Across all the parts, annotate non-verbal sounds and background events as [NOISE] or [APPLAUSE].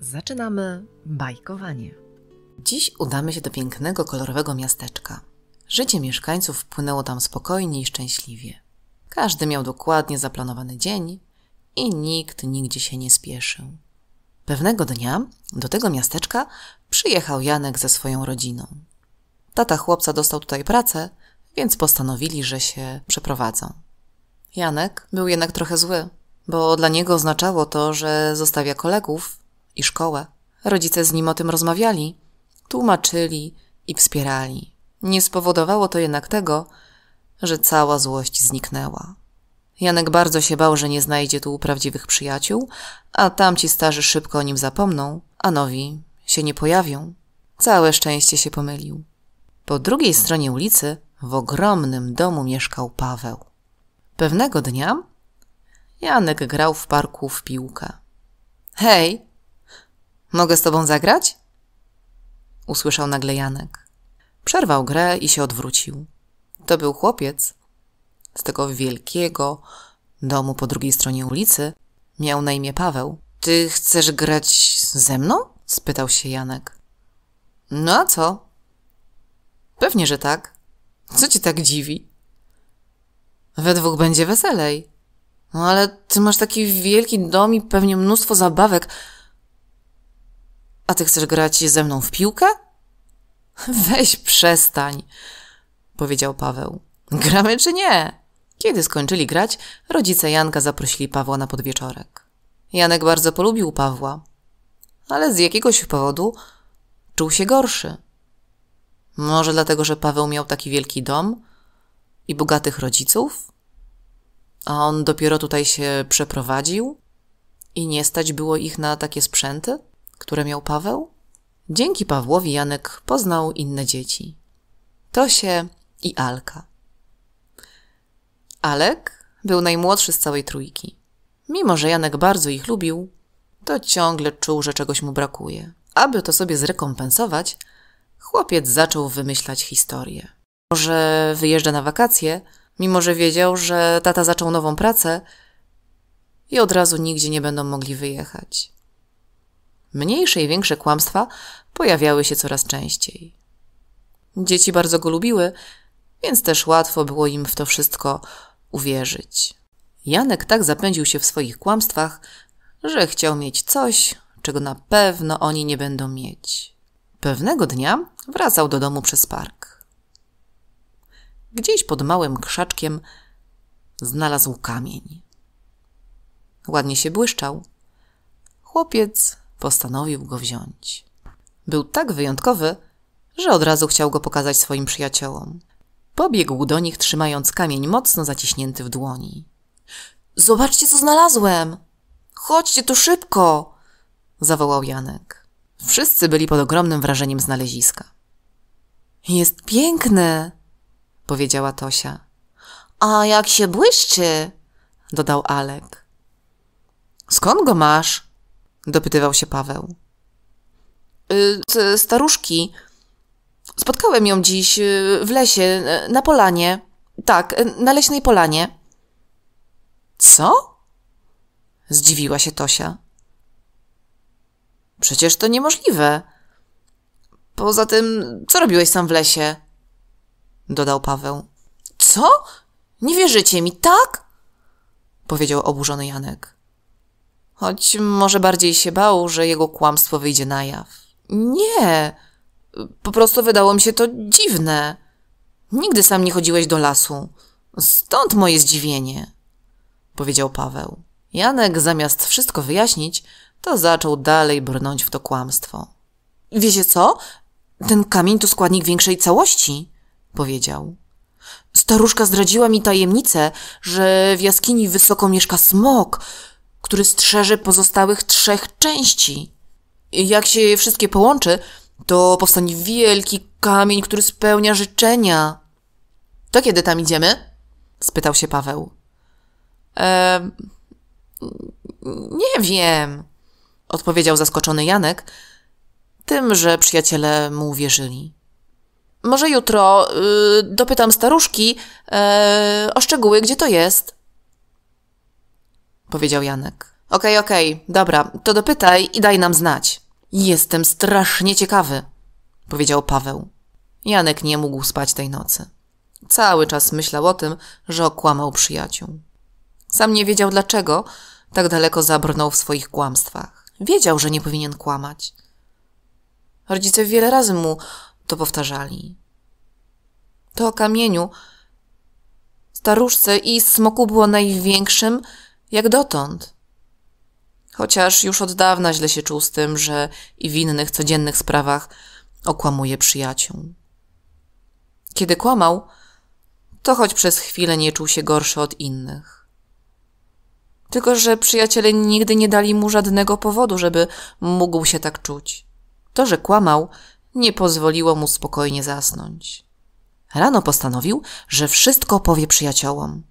Zaczynamy bajkowanie. Dziś udamy się do pięknego, kolorowego miasteczka. Życie mieszkańców wpłynęło tam spokojnie i szczęśliwie. Każdy miał dokładnie zaplanowany dzień i nikt nigdzie się nie spieszył. Pewnego dnia do tego miasteczka przyjechał Janek ze swoją rodziną. Tata chłopca dostał tutaj pracę, więc postanowili, że się przeprowadzą. Janek był jednak trochę zły, bo dla niego oznaczało to, że zostawia kolegów i szkołę. Rodzice z nim o tym rozmawiali, tłumaczyli i wspierali. Nie spowodowało to jednak tego, że cała złość zniknęła. Janek bardzo się bał, że nie znajdzie tu prawdziwych przyjaciół, a tamci starzy szybko o nim zapomną, a nowi się nie pojawią. Całe szczęście się pomylił. Po drugiej stronie ulicy w ogromnym domu mieszkał Paweł. Pewnego dnia Janek grał w parku w piłkę. Hej, mogę z tobą zagrać? Usłyszał nagle Janek. Przerwał grę i się odwrócił. To był chłopiec. Z tego wielkiego domu po drugiej stronie ulicy miał na imię Paweł. Ty chcesz grać ze mną? spytał się Janek. No a co? Pewnie, że tak. Co ci tak dziwi? We dwóch będzie weselej. No ale ty masz taki wielki dom i pewnie mnóstwo zabawek. A ty chcesz grać ze mną w piłkę? [LAUGHS] Weź przestań, powiedział Paweł. Gramy czy nie? Kiedy skończyli grać, rodzice Janka zaprosili Pawła na podwieczorek. Janek bardzo polubił Pawła, ale z jakiegoś powodu czuł się gorszy. Może dlatego, że Paweł miał taki wielki dom i bogatych rodziców? A on dopiero tutaj się przeprowadził? I nie stać było ich na takie sprzęty, które miał Paweł? Dzięki Pawłowi Janek poznał inne dzieci. Tosie i Alka. Alek był najmłodszy z całej trójki. Mimo, że Janek bardzo ich lubił, to ciągle czuł, że czegoś mu brakuje. Aby to sobie zrekompensować, chłopiec zaczął wymyślać historię. Może wyjeżdża na wakacje – mimo że wiedział, że tata zaczął nową pracę i od razu nigdzie nie będą mogli wyjechać. Mniejsze i większe kłamstwa pojawiały się coraz częściej. Dzieci bardzo go lubiły, więc też łatwo było im w to wszystko uwierzyć. Janek tak zapędził się w swoich kłamstwach, że chciał mieć coś, czego na pewno oni nie będą mieć. Pewnego dnia wracał do domu przez park. Gdzieś pod małym krzaczkiem znalazł kamień. Ładnie się błyszczał. Chłopiec postanowił go wziąć. Był tak wyjątkowy, że od razu chciał go pokazać swoim przyjaciołom. Pobiegł do nich, trzymając kamień mocno zaciśnięty w dłoni. Zobaczcie, co znalazłem! Chodźcie tu szybko! zawołał Janek. Wszyscy byli pod ogromnym wrażeniem znaleziska. Jest piękne! powiedziała Tosia. A jak się błyszczy, dodał Alek. Skąd go masz? dopytywał się Paweł. Y, z staruszki. Spotkałem ją dziś y, w lesie, y, na polanie. Tak, na leśnej polanie. Co? Zdziwiła się Tosia. Przecież to niemożliwe. Poza tym, co robiłeś sam w lesie? dodał Paweł. Co? Nie wierzycie mi, tak? powiedział oburzony Janek. Choć może bardziej się bał, że jego kłamstwo wyjdzie na jaw. Nie, po prostu wydało mi się to dziwne. Nigdy sam nie chodziłeś do lasu. Stąd moje zdziwienie, powiedział Paweł. Janek zamiast wszystko wyjaśnić, to zaczął dalej brnąć w to kłamstwo. Wiecie co? Ten kamień to składnik większej całości, powiedział. Staruszka zdradziła mi tajemnicę, że w jaskini wysoko mieszka smok, który strzeże pozostałych trzech części. Jak się je wszystkie połączy, to powstanie wielki kamień, który spełnia życzenia. To kiedy tam idziemy? spytał się Paweł. Ehm, nie wiem, odpowiedział zaskoczony Janek, tym, że przyjaciele mu uwierzyli. Może jutro y, dopytam staruszki y, o szczegóły, gdzie to jest. Powiedział Janek. Okej, okay, okej, okay, dobra, to dopytaj i daj nam znać. Jestem strasznie ciekawy, powiedział Paweł. Janek nie mógł spać tej nocy. Cały czas myślał o tym, że okłamał przyjaciół. Sam nie wiedział dlaczego tak daleko zabrnął w swoich kłamstwach. Wiedział, że nie powinien kłamać. Rodzice wiele razy mu to powtarzali. To o kamieniu staruszce i smoku było największym jak dotąd. Chociaż już od dawna źle się czuł z tym, że i w innych codziennych sprawach okłamuje przyjaciół. Kiedy kłamał, to choć przez chwilę nie czuł się gorszy od innych. Tylko, że przyjaciele nigdy nie dali mu żadnego powodu, żeby mógł się tak czuć. To, że kłamał, nie pozwoliło mu spokojnie zasnąć. Rano postanowił, że wszystko powie przyjaciołom.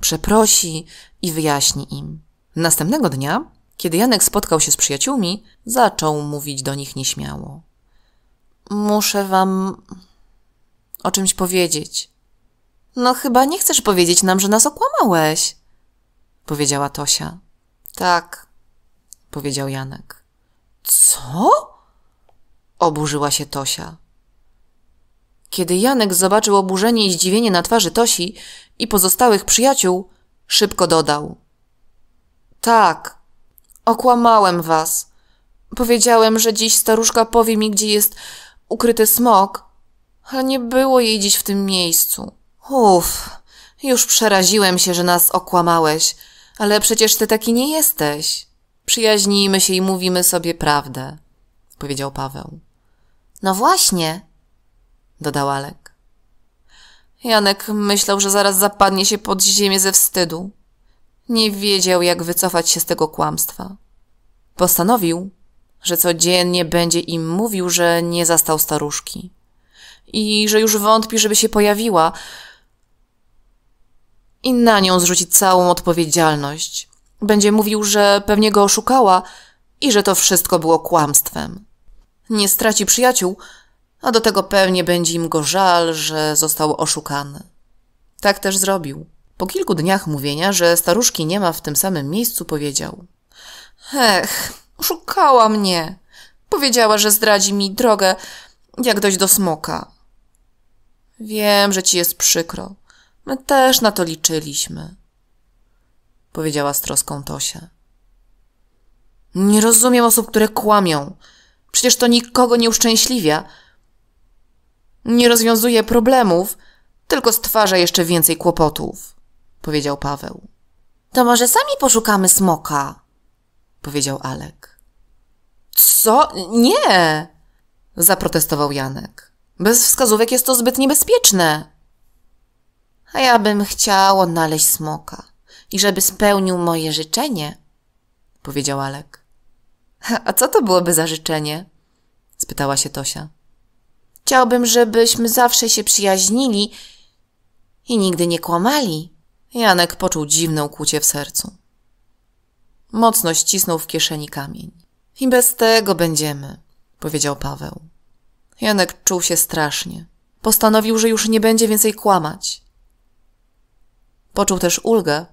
Przeprosi i wyjaśni im. Następnego dnia, kiedy Janek spotkał się z przyjaciółmi, zaczął mówić do nich nieśmiało. Muszę wam o czymś powiedzieć. No chyba nie chcesz powiedzieć nam, że nas okłamałeś, powiedziała Tosia. Tak, powiedział Janek. Co? Oburzyła się Tosia. Kiedy Janek zobaczył oburzenie i zdziwienie na twarzy Tosi i pozostałych przyjaciół, szybko dodał: Tak, okłamałem was. Powiedziałem, że dziś staruszka powie mi, gdzie jest ukryty smok, ale nie było jej dziś w tym miejscu. Uff, już przeraziłem się, że nas okłamałeś, ale przecież ty taki nie jesteś. Przyjaźnijmy się i mówimy sobie prawdę, powiedział Paweł. No właśnie, dodał Alek. Janek myślał, że zaraz zapadnie się pod ziemię ze wstydu. Nie wiedział, jak wycofać się z tego kłamstwa. Postanowił, że codziennie będzie im mówił, że nie zastał staruszki i że już wątpi, żeby się pojawiła i na nią zrzuci całą odpowiedzialność. Będzie mówił, że pewnie go oszukała i że to wszystko było kłamstwem nie straci przyjaciół, a do tego pewnie będzie im go żal, że został oszukany. Tak też zrobił. Po kilku dniach mówienia, że staruszki nie ma w tym samym miejscu, powiedział: Ech, oszukała mnie. Powiedziała, że zdradzi mi drogę, jak dojść do smoka. Wiem, że ci jest przykro. My też na to liczyliśmy, powiedziała z troską Tosia. Nie rozumiem osób, które kłamią. Przecież to nikogo nie uszczęśliwia. Nie rozwiązuje problemów, tylko stwarza jeszcze więcej kłopotów, powiedział Paweł. To może sami poszukamy smoka, powiedział Alek. Co? Nie! zaprotestował Janek. Bez wskazówek jest to zbyt niebezpieczne. A ja bym chciał odnaleźć smoka i żeby spełnił moje życzenie, powiedział Alek. A co to byłoby za życzenie? spytała się Tosia. Chciałbym, żebyśmy zawsze się przyjaźnili i nigdy nie kłamali. Janek poczuł dziwną ukłucie w sercu. Mocno ścisnął w kieszeni kamień. I bez tego będziemy, powiedział Paweł. Janek czuł się strasznie. Postanowił, że już nie będzie więcej kłamać. Poczuł też ulgę,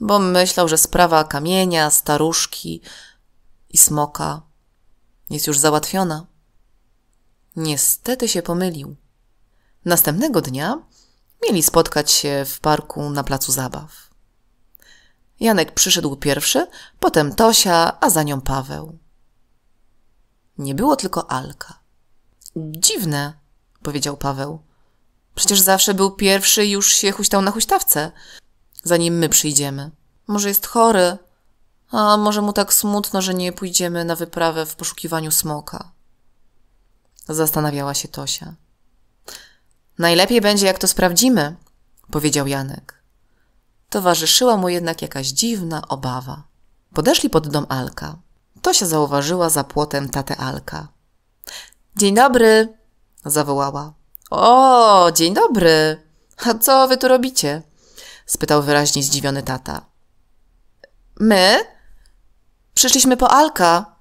bo myślał, że sprawa kamienia, staruszki, i smoka jest już załatwiona. Niestety się pomylił. Następnego dnia mieli spotkać się w parku na placu zabaw. Janek przyszedł pierwszy, potem Tosia, a za nią Paweł. Nie było tylko Alka. Dziwne, powiedział Paweł. Przecież zawsze był pierwszy i już się huśtał na huśtawce, zanim my przyjdziemy. Może jest chory, a może mu tak smutno, że nie pójdziemy na wyprawę w poszukiwaniu smoka. Zastanawiała się Tosia. Najlepiej będzie, jak to sprawdzimy, powiedział Janek. Towarzyszyła mu jednak jakaś dziwna obawa. Podeszli pod dom Alka. Tosia zauważyła za płotem tatę Alka. Dzień dobry, zawołała. O, dzień dobry. A co wy tu robicie? spytał wyraźnie zdziwiony tata. My? Przyszliśmy po Alka,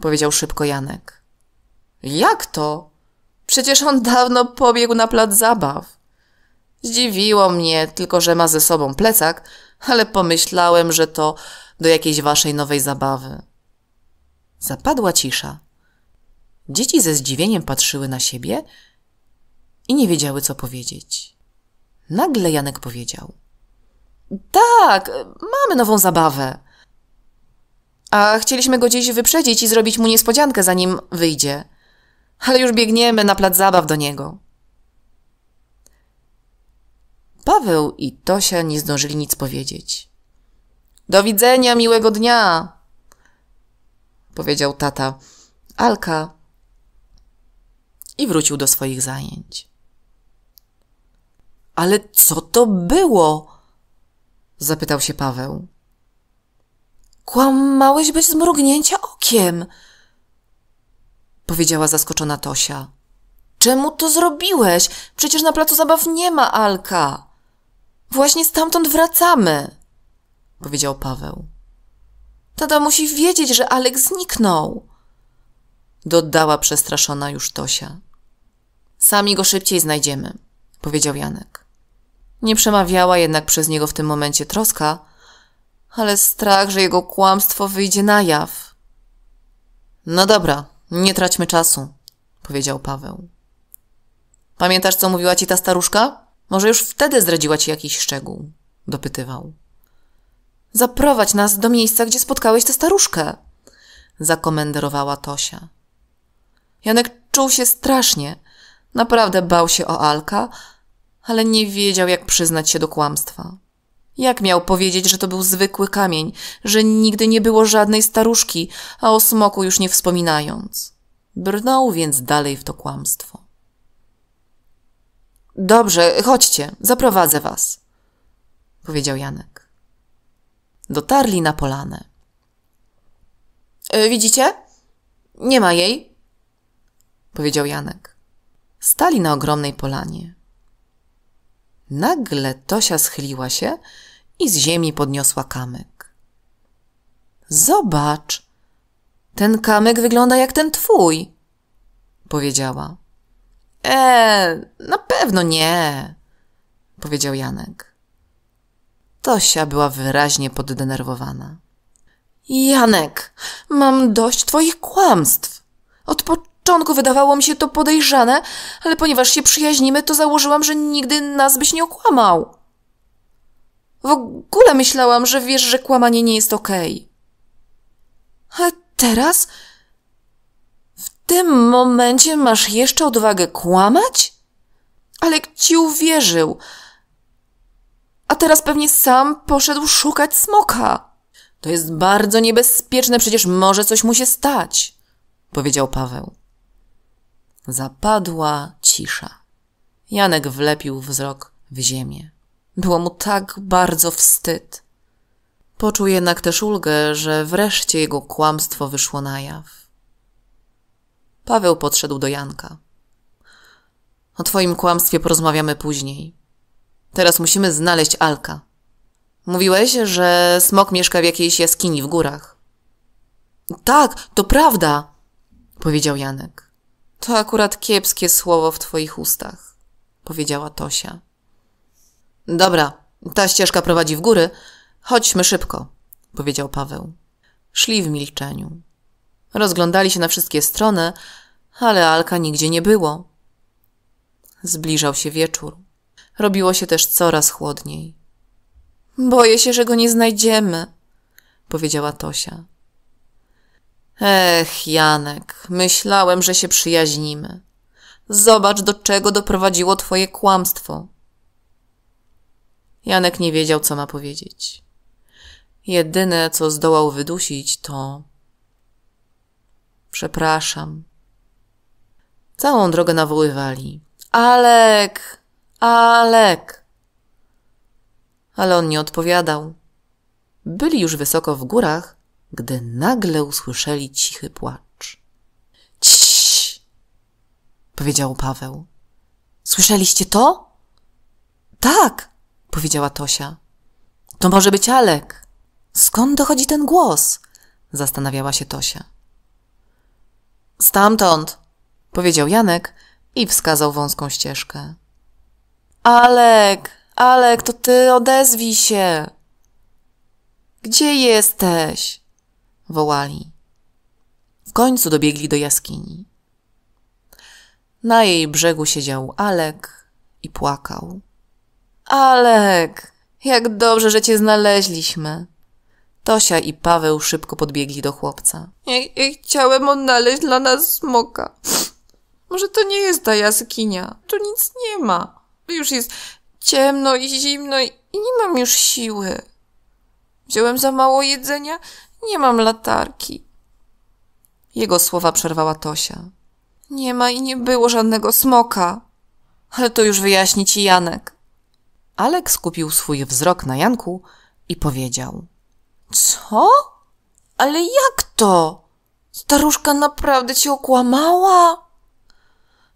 powiedział szybko Janek. Jak to? Przecież on dawno pobiegł na plac zabaw. Zdziwiło mnie tylko, że ma ze sobą plecak, ale pomyślałem, że to do jakiejś waszej nowej zabawy. Zapadła cisza. Dzieci ze zdziwieniem patrzyły na siebie i nie wiedziały, co powiedzieć. Nagle Janek powiedział: Tak, mamy nową zabawę a chcieliśmy go gdzieś wyprzedzić i zrobić mu niespodziankę, zanim wyjdzie. Ale już biegniemy na plac zabaw do niego. Paweł i Tosia nie zdążyli nic powiedzieć. Do widzenia, miłego dnia! powiedział tata. Alka i wrócił do swoich zajęć. Ale co to było? zapytał się Paweł. Kłamałeś bez mrugnięcia okiem, powiedziała zaskoczona Tosia. Czemu to zrobiłeś? Przecież na placu zabaw nie ma Alka. Właśnie stamtąd wracamy, powiedział Paweł. Tata musi wiedzieć, że Alek zniknął, dodała przestraszona już Tosia. Sami go szybciej znajdziemy, powiedział Janek. Nie przemawiała jednak przez niego w tym momencie troska, ale strach, że jego kłamstwo wyjdzie na jaw. No dobra, nie traćmy czasu, powiedział Paweł. Pamiętasz, co mówiła ci ta staruszka? Może już wtedy zdradziła ci jakiś szczegół? dopytywał. Zaprowadź nas do miejsca, gdzie spotkałeś tę staruszkę, zakomenderowała Tosia. Janek czuł się strasznie. Naprawdę bał się o Alka, ale nie wiedział, jak przyznać się do kłamstwa. Jak miał powiedzieć, że to był zwykły kamień, że nigdy nie było żadnej staruszki, a o smoku już nie wspominając? Brnął więc dalej w to kłamstwo. Dobrze, chodźcie, zaprowadzę was, powiedział Janek. Dotarli na polanę. E, widzicie? Nie ma jej, powiedział Janek. Stali na ogromnej polanie. Nagle Tosia schyliła się i z ziemi podniosła kamyk. Zobacz, ten kamyk wygląda jak ten twój, powiedziała. E, na pewno nie, powiedział Janek. Tosia była wyraźnie poddenerwowana. Janek, mam dość twoich kłamstw. Od początku wydawało mi się to podejrzane, ale ponieważ się przyjaźnimy, to założyłam, że nigdy nas byś nie okłamał. W ogóle myślałam, że wiesz, że kłamanie nie jest okej. Okay. Ale teraz? W tym momencie masz jeszcze odwagę kłamać? Alek ci uwierzył. A teraz pewnie sam poszedł szukać smoka. To jest bardzo niebezpieczne, przecież może coś mu się stać, powiedział Paweł. Zapadła cisza. Janek wlepił wzrok w ziemię. Było mu tak bardzo wstyd. Poczuł jednak też ulgę, że wreszcie jego kłamstwo wyszło na jaw. Paweł podszedł do Janka. O twoim kłamstwie porozmawiamy później. Teraz musimy znaleźć Alka. Mówiłeś, że smok mieszka w jakiejś jaskini w górach. Tak, to prawda, powiedział Janek. To akurat kiepskie słowo w twoich ustach, powiedziała Tosia. Dobra, ta ścieżka prowadzi w góry. Chodźmy szybko, powiedział Paweł. Szli w milczeniu. Rozglądali się na wszystkie strony, ale Alka nigdzie nie było. Zbliżał się wieczór. Robiło się też coraz chłodniej. Boję się, że go nie znajdziemy, powiedziała Tosia. Ech, Janek, myślałem, że się przyjaźnimy. Zobacz, do czego doprowadziło twoje kłamstwo. Janek nie wiedział, co ma powiedzieć. Jedyne, co zdołał wydusić, to przepraszam. Całą drogę nawoływali. Alek! Alek! Ale on nie odpowiadał. Byli już wysoko w górach, gdy nagle usłyszeli cichy płacz. Ciii! powiedział Paweł. Słyszeliście to? Tak, powiedziała Tosia. To może być Alek. Skąd dochodzi ten głos? zastanawiała się Tosia. Stamtąd, powiedział Janek i wskazał wąską ścieżkę. Alek, Alek, to ty odezwij się. Gdzie jesteś? wołali. W końcu dobiegli do jaskini. Na jej brzegu siedział Alek i płakał. Alek, jak dobrze, że cię znaleźliśmy. Tosia i Paweł szybko podbiegli do chłopca. Ja, ja chciałem odnaleźć dla nas smoka. Może to nie jest ta jaskinia. Tu nic nie ma. Już jest ciemno i zimno i nie mam już siły. Wziąłem za mało jedzenia nie mam latarki. Jego słowa przerwała Tosia. Nie ma i nie było żadnego smoka. Ale to już wyjaśni ci Janek. Alek skupił swój wzrok na Janku i powiedział. Co? Ale jak to? Staruszka naprawdę cię okłamała?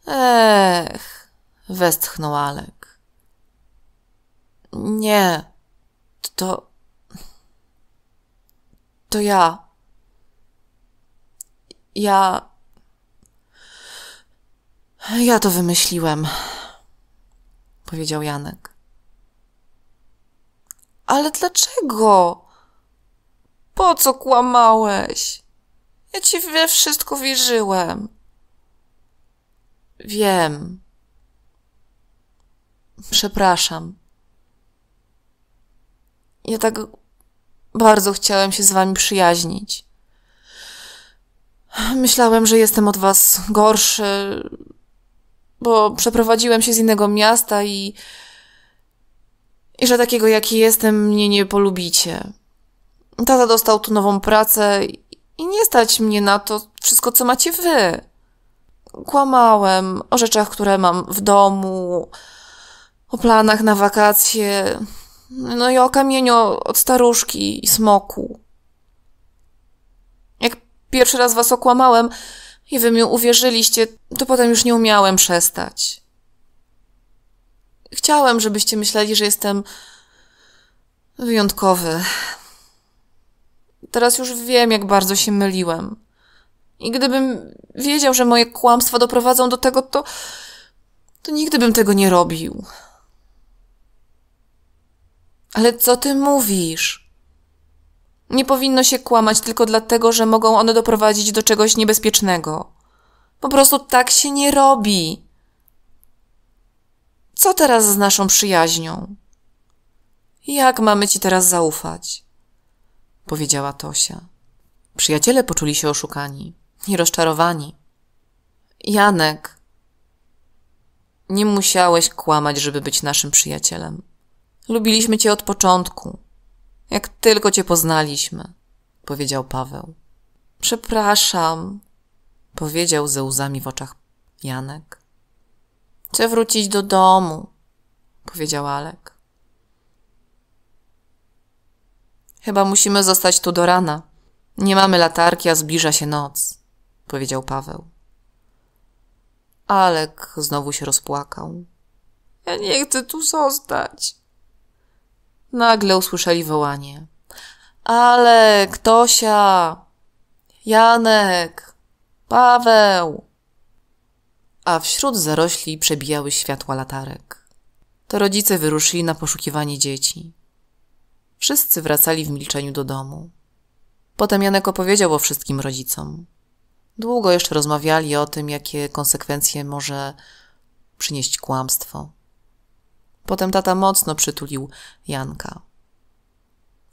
Ech, westchnął Alek. Nie, to to ja. Ja. Ja to wymyśliłem, powiedział Janek. Ale dlaczego? Po co kłamałeś? Ja ci we wszystko wierzyłem. Wiem. Przepraszam. Ja tak bardzo chciałem się z wami przyjaźnić. Myślałem, że jestem od was gorszy, bo przeprowadziłem się z innego miasta i. i że takiego jaki jestem, mnie nie polubicie. Tata dostał tu nową pracę i nie stać mnie na to wszystko, co macie wy. Kłamałem o rzeczach, które mam w domu, o planach na wakacje, no i o kamieniu od staruszki i smoku. Jak pierwszy raz was okłamałem i wy mi uwierzyliście, to potem już nie umiałem przestać. Chciałem, żebyście myśleli, że jestem wyjątkowy. Teraz już wiem, jak bardzo się myliłem. I gdybym wiedział, że moje kłamstwa doprowadzą do tego, to, to nigdy bym tego nie robił. Ale co ty mówisz? Nie powinno się kłamać tylko dlatego, że mogą one doprowadzić do czegoś niebezpiecznego. Po prostu tak się nie robi. Co teraz z naszą przyjaźnią? Jak mamy ci teraz zaufać? powiedziała Tosia. Przyjaciele poczuli się oszukani i rozczarowani. Janek, nie musiałeś kłamać, żeby być naszym przyjacielem. Lubiliśmy cię od początku, jak tylko cię poznaliśmy, powiedział Paweł. Przepraszam, powiedział ze łzami w oczach Janek. Chcę wrócić do domu, powiedział Alek. Chyba musimy zostać tu do rana. Nie mamy latarki, a zbliża się noc, powiedział Paweł. Alek znowu się rozpłakał. Ja nie chcę tu zostać, Nagle usłyszeli wołanie. Alek, Tosia, Janek, Paweł. A wśród zarośli przebijały światła latarek. To rodzice wyruszyli na poszukiwanie dzieci. Wszyscy wracali w milczeniu do domu. Potem Janek opowiedział o wszystkim rodzicom. Długo jeszcze rozmawiali o tym, jakie konsekwencje może przynieść kłamstwo. Potem tata mocno przytulił Janka.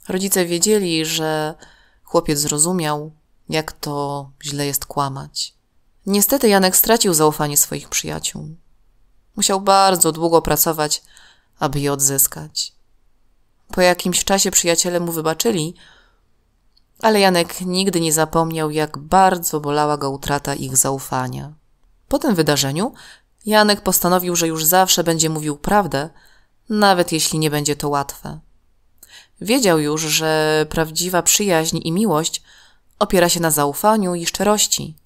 Rodzice wiedzieli, że chłopiec zrozumiał, jak to źle jest kłamać. Niestety Janek stracił zaufanie swoich przyjaciół. Musiał bardzo długo pracować, aby je odzyskać. Po jakimś czasie przyjaciele mu wybaczyli, ale Janek nigdy nie zapomniał, jak bardzo bolała go utrata ich zaufania. Po tym wydarzeniu Janek postanowił, że już zawsze będzie mówił prawdę, nawet jeśli nie będzie to łatwe. Wiedział już, że prawdziwa przyjaźń i miłość opiera się na zaufaniu i szczerości,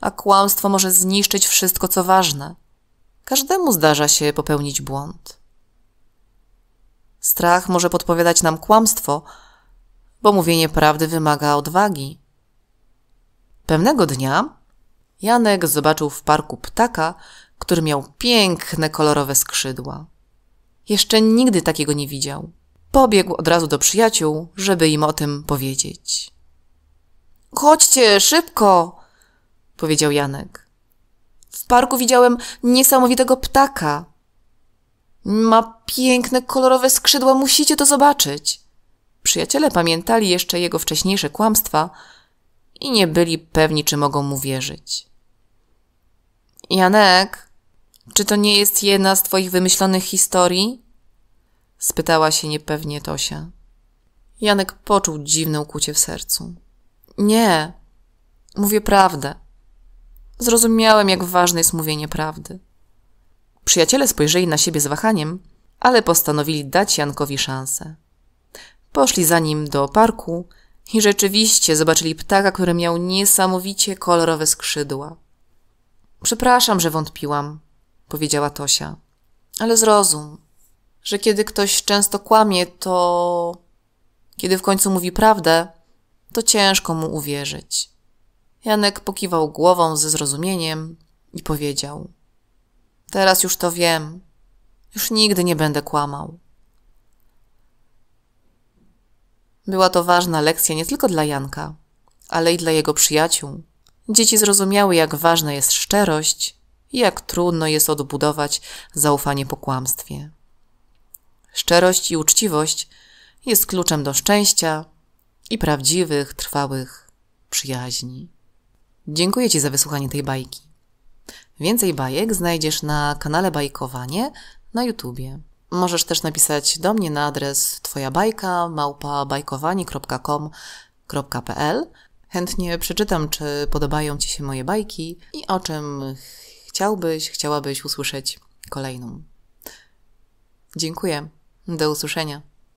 a kłamstwo może zniszczyć wszystko, co ważne. Każdemu zdarza się popełnić błąd. Strach może podpowiadać nam kłamstwo, bo mówienie prawdy wymaga odwagi. Pewnego dnia Janek zobaczył w parku ptaka, który miał piękne kolorowe skrzydła. Jeszcze nigdy takiego nie widział. Pobiegł od razu do przyjaciół, żeby im o tym powiedzieć. Chodźcie, szybko! powiedział Janek. W parku widziałem niesamowitego ptaka. Ma piękne, kolorowe skrzydła, musicie to zobaczyć. Przyjaciele pamiętali jeszcze jego wcześniejsze kłamstwa i nie byli pewni, czy mogą mu wierzyć. Janek, czy to nie jest jedna z twoich wymyślonych historii? spytała się niepewnie Tosia. Janek poczuł dziwne ukłucie w sercu. Nie, mówię prawdę. Zrozumiałem, jak ważne jest mówienie prawdy. Przyjaciele spojrzeli na siebie z wahaniem, ale postanowili dać Jankowi szansę. Poszli za nim do parku i rzeczywiście zobaczyli ptaka, który miał niesamowicie kolorowe skrzydła. Przepraszam, że wątpiłam, powiedziała Tosia. Ale zrozum, że kiedy ktoś często kłamie, to kiedy w końcu mówi prawdę, to ciężko mu uwierzyć. Janek pokiwał głową ze zrozumieniem i powiedział: Teraz już to wiem. Już nigdy nie będę kłamał. Była to ważna lekcja nie tylko dla Janka, ale i dla jego przyjaciół. Dzieci zrozumiały, jak ważna jest szczerość jak trudno jest odbudować zaufanie po kłamstwie. Szczerość i uczciwość jest kluczem do szczęścia i prawdziwych, trwałych przyjaźni. Dziękuję Ci za wysłuchanie tej bajki. Więcej bajek znajdziesz na kanale Bajkowanie na YouTubie. Możesz też napisać do mnie na adres twoja bajka Chętnie przeczytam, czy podobają Ci się moje bajki i o czym chciałbyś, chciałabyś usłyszeć kolejną. Dziękuję. Do usłyszenia.